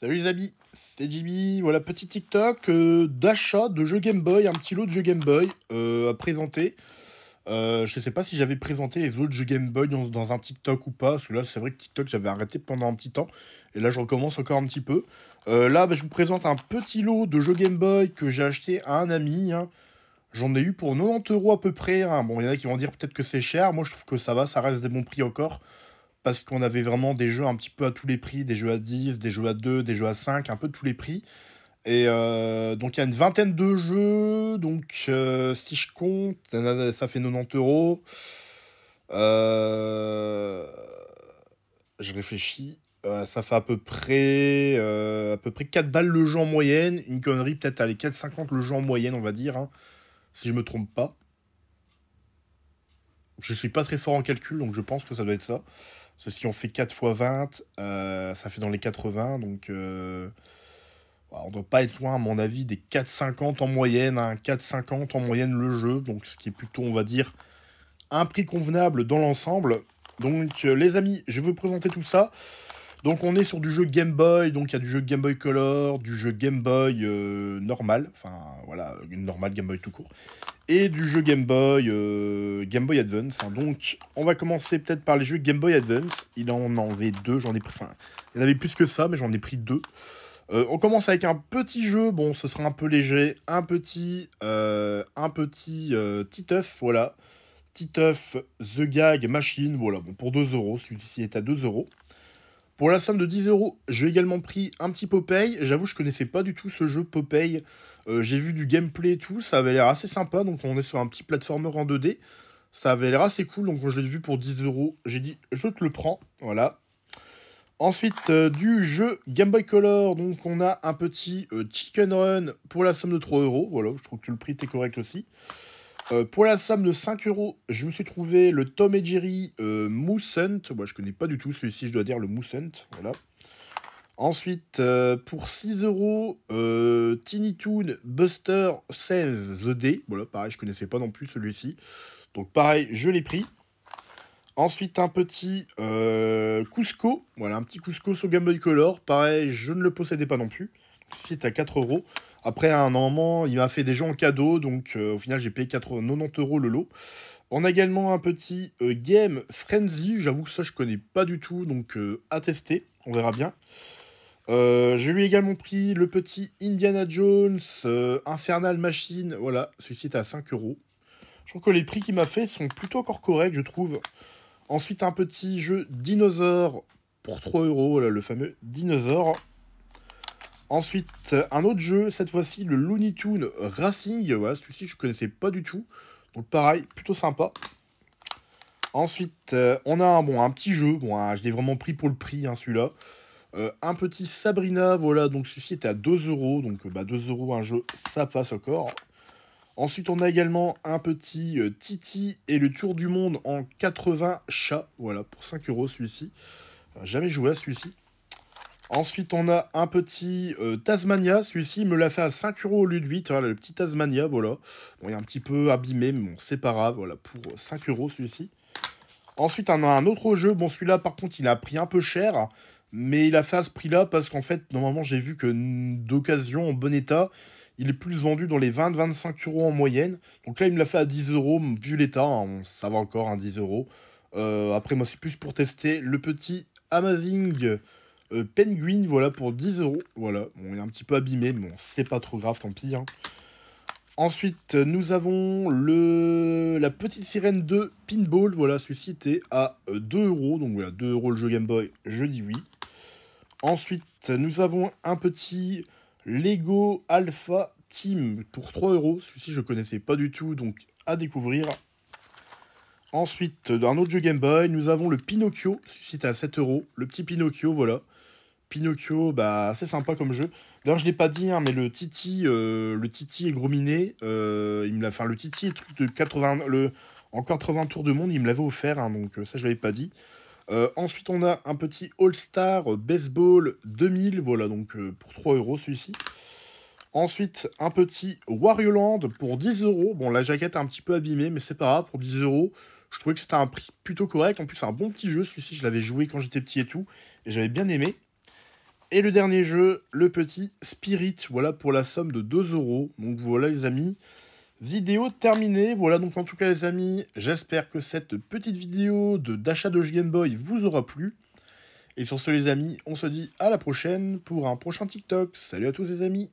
Salut les amis, c'est Jimmy. Voilà, petit TikTok euh, d'achat de jeux Game Boy, un petit lot de jeux Game Boy euh, à présenter. Euh, je ne sais pas si j'avais présenté les autres jeux Game Boy dans, un TikTok ou pas, parce que là, c'est vrai que TikTok, j'avais arrêté pendant un petit temps, et là, je recommence encore un petit peu. là, bah, je vous présente un petit lot de jeux Game Boy que j'ai acheté à un ami. Hein. J'en ai eu pour 90 euros à peu près. Hein. Bon, il y en a qui vont dire peut-être que c'est cher. Moi, je trouve que ça va, ça reste des bons prix encore parce qu'on avait vraiment des jeux un petit peu à tous les prix, des jeux à 10, des jeux à 2, des jeux à 5, un peu de tous les prix. Et euh, donc il y a une vingtaine de jeux, donc euh, si je compte, ça fait 90 euros. Euh, je réfléchis, ça fait à peu près à peu près 4 balles le jeu en moyenne, une connerie peut-être à les 4,50 le jeu en moyenne on va dire, hein, si je me trompe pas. Je suis pas très fort en calcul, donc je pense que ça doit être ça si on fait 4 x 20, ça fait dans les 80, donc euh, on on doit pas être loin, à mon avis, des 4,50 en moyenne, 4,50 hein. en moyenne le jeu, donc ce qui est plutôt, on va dire, un prix convenable dans l'ensemble. Donc euh, les amis, je vais vous présenter tout ça. Donc on est sur du jeu Game Boy, donc il y a du jeu Game Boy Color, du jeu Game Boy euh, normal, enfin voilà, normal Game Boy tout court, et du jeu Game Boy, euh, Game Boy Advance. Hein. Donc, on va commencer peut-être par les jeux Game Boy Advance. Il en avait deux, j'en ai pris. Enfin, il y en avait plus que ça, mais j'en ai pris deux. Euh, on commence avec un petit jeu, bon, ce sera un peu léger, un petit, euh, un petit euh, Titeuf, voilà. Titeuf The Gag Machine, voilà, bon, pour 2 euros, celui-ci est à 2 euros. Pour la somme de 10 euros, j'ai également pris un petit Popeye. J'avoue, je connaissais pas du tout ce jeu Popeye. Euh, j'ai vu du gameplay et tout, ça avait l'air assez sympa. Donc on est sur un petit platformer en 2D. Ça avait l'air assez cool, donc je l'ai vu pour 10 euros. J'ai dit, je te le prends, voilà. Ensuite, euh, du jeu Game Boy Color, donc on a un petit euh, Chicken Run pour la somme de 3 euros. Voilà, je trouve que tu le prix t'es correct aussi. Euh, pour la somme de 5 euros, je me suis trouvé le Tom et Jerry euh, Moi, je connais pas du tout celui-ci, je dois dire le Mousse Voilà. Ensuite, euh, pour 6 euros, euh, Tiny Toon Buster 16 the Voilà, pareil, je connaissais pas non plus celui-ci. Donc, pareil, je l'ai pris. Ensuite, un petit Cusco. Voilà, un petit Cusco sur Game Boy Color. Pareil, je ne le possédais pas non plus est à 4 euros. Après, à un moment, il m'a fait des jeux en cadeau, donc euh, au final, j'ai payé 90€ 90 euros le lot. On a également un petit euh, Game Frenzy, j'avoue que ça, je connais pas du tout, donc euh, à tester, on verra bien. je lui ai également pris le petit Indiana Jones Infernal Machine, voilà, celui-ci est à 5 euros. Je crois que les prix qu'il m'a fait sont plutôt encore corrects, je trouve. Ensuite, un petit jeu Dinosaure pour 3 euros, le fameux Dinosaure. Ensuite, un autre jeu, cette fois-ci le Looney Tunes Racing. Voilà, celui-ci je ne connaissais pas du tout. Donc pareil, plutôt sympa. Ensuite, euh, on a un, bon, un petit jeu. Bon, je l'ai vraiment pris pour le prix, hein, celui-là. Euh, un petit Sabrina, voilà. Donc celui-ci était à 2 euros. Donc euh, bah, 2 euros un jeu, ça passe encore. Ensuite, on a également un petit Titi et le Tour du Monde en 80 chats. Voilà, pour 5 euros celui-ci. Jamais joué à celui-ci. Ensuite, on a un petit euh, Tasmania. Celui-ci me l'a fait à 5 euros au lieu de 8. Hein, le petit Tasmania, voilà. Bon, il est un petit peu abîmé, mais bon, c'est pas grave. Voilà, pour 5 euros celui-ci. Ensuite, on a un autre jeu. Bon, celui-là, par contre, il a pris un peu cher. Mais il a fait à ce prix-là parce qu'en fait, normalement, j'ai vu que d'occasion, en bon état, il est plus vendu dans les 20-25 euros en moyenne. Donc là, il me l'a fait à 10 euros, vu l'état. Hein, ça va encore, à hein, 10 euros. Euh, après, moi, c'est plus pour tester le petit Amazing euh, Penguin, voilà, pour 10 euros. Voilà, on est un petit peu abîmé, mais bon, c'est pas trop grave, tant pis. Hein. Ensuite, nous avons le... la petite sirène de Pinball, voilà, celui-ci était à 2 euh, euros. Donc voilà, 2 euros le jeu Game Boy, je dis oui. Ensuite, nous avons un petit Lego Alpha Team pour 3 euros. Celui-ci, je connaissais pas du tout, donc à découvrir. Ensuite, dans un autre jeu Game Boy, nous avons le Pinocchio. Celui-ci à 7 euros. Le petit Pinocchio, voilà. Pinocchio, bah, c'est sympa comme jeu. D'ailleurs, je l'ai pas dit, hein, mais le Titi, euh, le Titi est gros euh, il me l'a, enfin, le Titi de 80, le, en 80 tours de monde, il me l'avait offert, hein, donc euh, ça, je l'avais pas dit. ensuite, on a un petit All-Star Baseball 2000, voilà, donc pour 3 euros celui-ci. Ensuite, un petit Wario Land pour 10 euros. Bon, la jaquette est un petit peu abîmée, mais c'est pas grave, pour 10 euros. Je trouvais que c'était un prix plutôt correct. En plus, c'est un bon petit jeu. Celui-ci, je l'avais joué quand j'étais petit et tout. Et j'avais bien aimé. Et le dernier jeu, le petit Spirit, voilà pour la somme de 2 euros. Donc voilà les amis, vidéo terminée. Voilà donc en tout cas les amis, j'espère que cette petite vidéo d'achat de, de Game Boy vous aura plu. Et sur ce les amis, on se dit à la prochaine pour un prochain TikTok. Salut à tous les amis